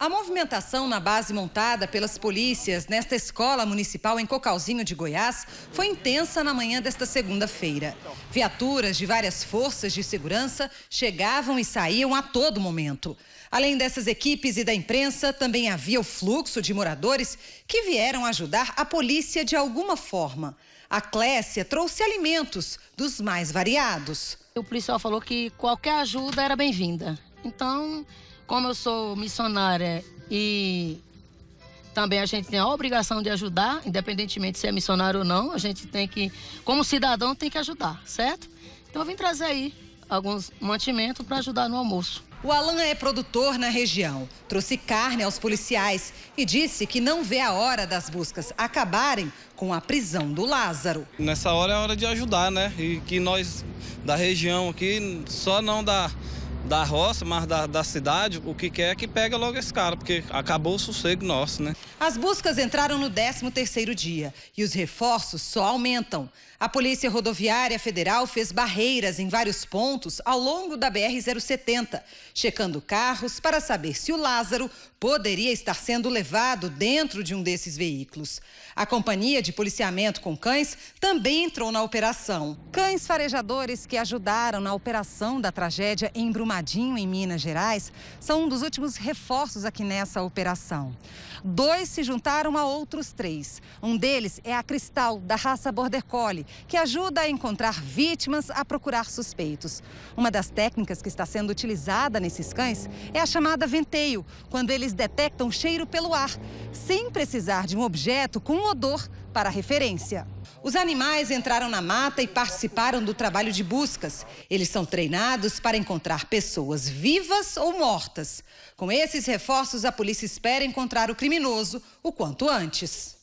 A movimentação na base montada pelas polícias nesta escola municipal em Cocalzinho de Goiás foi intensa na manhã desta segunda-feira. Viaturas de várias forças de segurança chegavam e saíam a todo momento. Além dessas equipes e da imprensa, também havia o fluxo de moradores que vieram ajudar a polícia de alguma forma. A Clécia trouxe alimentos dos mais variados. O policial falou que qualquer ajuda era bem-vinda. Então, como eu sou missionária e também a gente tem a obrigação de ajudar, independentemente se é missionário ou não, a gente tem que, como cidadão, tem que ajudar, certo? Então eu vim trazer aí alguns mantimentos para ajudar no almoço. O Alan é produtor na região, trouxe carne aos policiais e disse que não vê a hora das buscas acabarem com a prisão do Lázaro. Nessa hora é a hora de ajudar, né? E que nós da região aqui, só não da. Dá da roça, mas da, da cidade, o que quer é que pega logo esse cara, porque acabou o sossego nosso, né? As buscas entraram no 13º dia e os reforços só aumentam. A Polícia Rodoviária Federal fez barreiras em vários pontos ao longo da BR-070, checando carros para saber se o Lázaro poderia estar sendo levado dentro de um desses veículos. A companhia de policiamento com cães também entrou na operação. Cães farejadores que ajudaram na operação da tragédia em Brumadinho Brumadinho, em Minas Gerais, são um dos últimos reforços aqui nessa operação. Dois se juntaram a outros três. Um deles é a Cristal, da raça Border Collie, que ajuda a encontrar vítimas a procurar suspeitos. Uma das técnicas que está sendo utilizada nesses cães é a chamada venteio, quando eles detectam cheiro pelo ar, sem precisar de um objeto com odor para referência. Os animais entraram na mata e participaram do trabalho de buscas. Eles são treinados para encontrar pessoas vivas ou mortas. Com esses reforços, a polícia espera encontrar o criminoso o quanto antes.